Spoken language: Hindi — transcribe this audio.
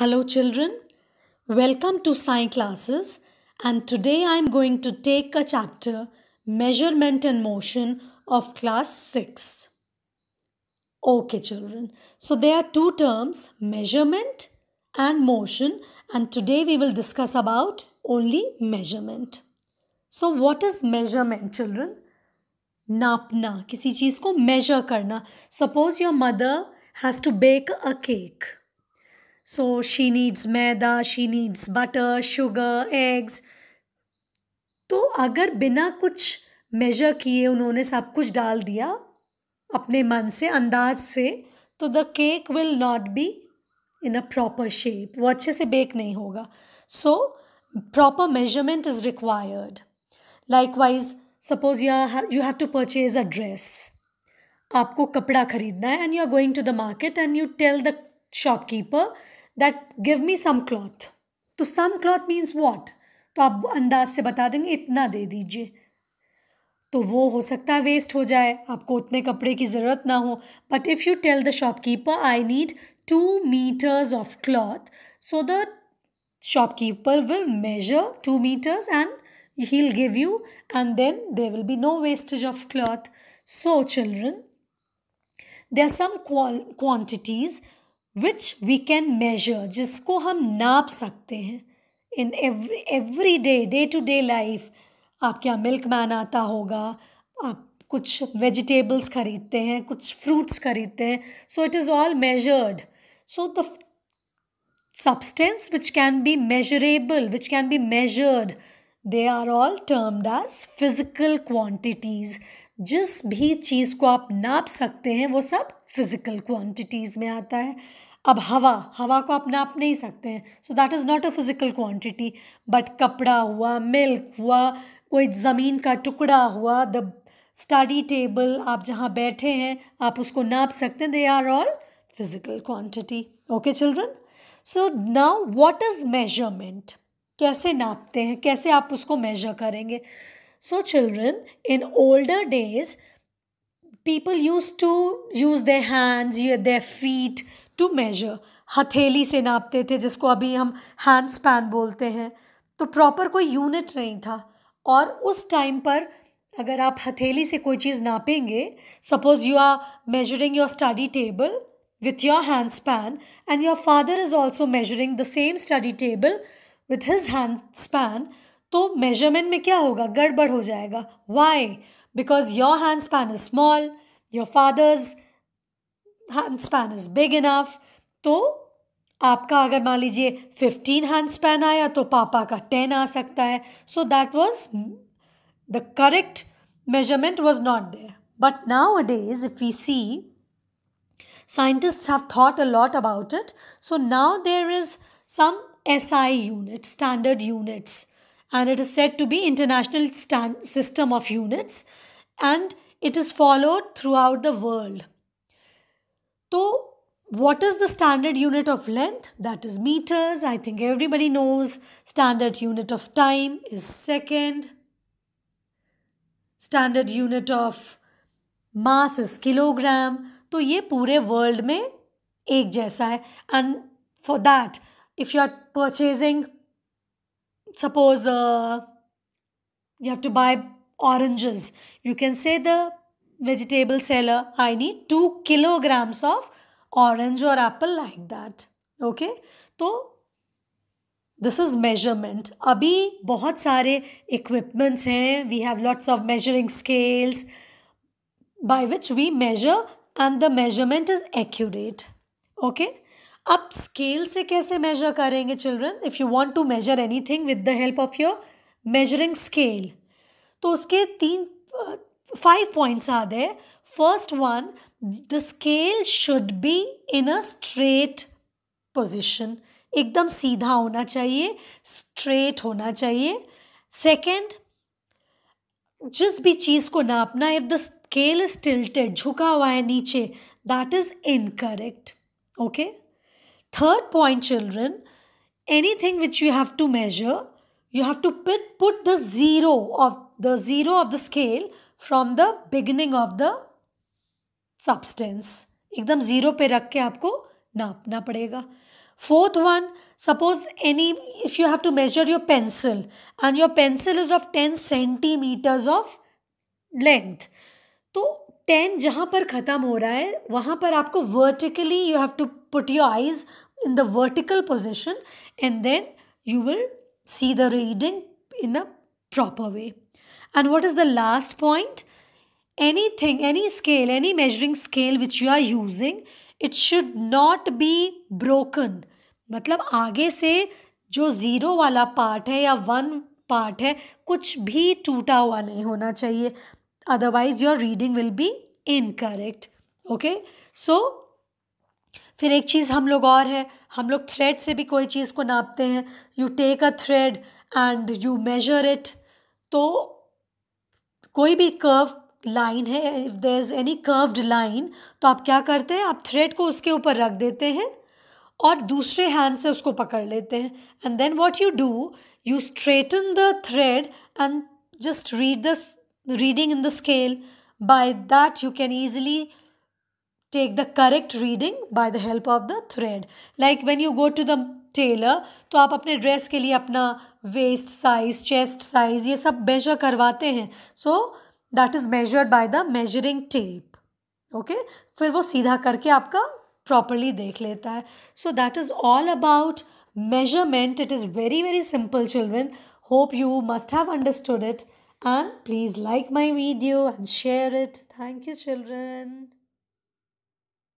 Hello children, welcome to Science classes and today I am going to take a chapter Measurement and Motion of class 6. Okay children, so there are two terms measurement and motion and today we will discuss about only measurement. So what is measurement children? Napna, किसी चीज़ को measure करना. Suppose your mother has to bake a cake. So she needs maida she needs butter, sugar, eggs. तो अगर बिना कुछ मेजर किए उन्होंने सब कुछ डाल दिया अपने मन से अंदाज से तो the cake will not be in a proper shape वो अच्छे से बेक नहीं होगा so proper measurement is required likewise suppose you you have to purchase a dress आपको कपड़ा खरीदना है and you are going to the market and you tell the shopkeeper that give me some cloth तो सम क्लॉथ मीन्स वॉट तो आप अंदाज से बता देंगे इतना दे दीजिए तो वो हो सकता है वेस्ट हो जाए आपको उतने कपड़े की ज़रूरत ना हो but if you tell the shopkeeper I need two meters of cloth so the shopkeeper will measure two meters and he give you and then there will be no wastage of cloth so children there some quantities which we can measure जिसको हम नाप सकते हैं in every every day day to day life आपके यहाँ मिल्क मैन आता होगा आप कुछ वेजिटेबल्स खरीदते हैं कुछ फ्रूट्स खरीदते हैं so it is all measured so the substance which can be measurable which can be measured they are all termed as physical quantities जिस भी चीज़ को आप नाप सकते हैं वो सब फिज़िकल क्वांटिटीज़ में आता है अब हवा हवा को आप नाप नहीं सकते हैं so that is not a physical quantity but कपड़ा हुआ मिल्क हुआ कोई ज़मीन का टुकड़ा हुआ द स्टडी टेबल आप जहाँ बैठे हैं आप उसको नाप सकते हैं they are all physical quantity okay children so now what is measurement कैसे नापते हैं कैसे आप उसको मेजर करेंगे so children in older days people use to use they hands they feet to measure हथेली से नापते थे जिसको अभी हम हैंड स्पैन बोलते हैं तो प्रॉपर कोई यूनिट नहीं था और उस टाइम पर अगर आप हथेली से कोई चीज़ नापेंगे suppose you are measuring your study table with your hand span and your father is also measuring the same study table with his hand span तो मेजरमेंट में क्या होगा गड़बड़ हो जाएगा why because your hand span is small your father's hand span is big enough तो आपका अगर मान लीजिए फिफ्टीन हैंड स्पैन आया तो पापा का टेन आ सकता है so that was the correct measurement was not there but nowadays if you see scientist have thought a lot about it so now there is some SI unit, standard units, and it is said to be international stand- system of units, and it is followed throughout the world. So, what is the standard unit of length? That is meters. I think everybody knows. Standard unit of time is second. Standard unit of mass is kilogram. तो ये पूरे वर्ल्ड में एक जैसा है and for that if you are purchasing, suppose uh, you have to buy oranges, you can say the vegetable seller, I need 2 kilograms of orange or apple like that. Okay? So, this is measurement. Abhi, bahut sare equipments hai. We have lots of measuring scales by which we measure and the measurement is accurate. Okay? अब स्केल से कैसे मेजर करेंगे children if you want to measure anything with the help of your measuring scale तो उसके तीन five points are there first one the scale should be in a straight position एकदम सीधा होना चाहिए स्ट्रेट होना चाहिए सेकेंड जिस भी चीज़ को नापना if the scale is tilted झुका हुआ है नीचे that is incorrect okay Third point, children, anything which you have to measure, you have to put, put the zero of the zero of the scale from the beginning of the substance. एकदम जीरो पे रख के आपको नापना पड़ेगा fourth one suppose any if you have to measure your pencil and your pencil is of 10 centimeters of length तो 10 जहाँ पर ख़त्म हो रहा है वहाँ पर आपको vertically you have to put your eyes in the vertical position and then you will see the reading in a proper way. And what is the last point? Anything, any scale, any measuring scale which you are using, it should not be broken. matlab aage se jo zero wala part hai ya one part hai kuch bhi toota hua nahi hona chahiye otherwise your reading will be incorrect okay so फिर एक चीज़ हम लोग और है हम लोग थ्रेड से भी कोई चीज़ को नापते हैं you take a thread and you measure it तो कोई भी कर्व लाइन है if there is any curved line तो आप क्या करते हैं आप थ्रेड को उसके ऊपर रख देते हैं और दूसरे हैंड से उसको पकड़ लेते हैं and then what you do you straighten the thread and just read the reading in the scale by that you can easily take the correct reading by the help of the thread like when you go to the tailor तो आप अपने ड्रेस के लिए अपना वेस्ट साइज़ चेस्ट साइज़ ये सब मेजर करवाते हैं so that is measured by the measuring tape okay फिर वो सीधा करके आपका प्रॉपरली देख लेता है so that is all about measurement it is very very simple children hope you must have understood it and please like my video and share it thank you children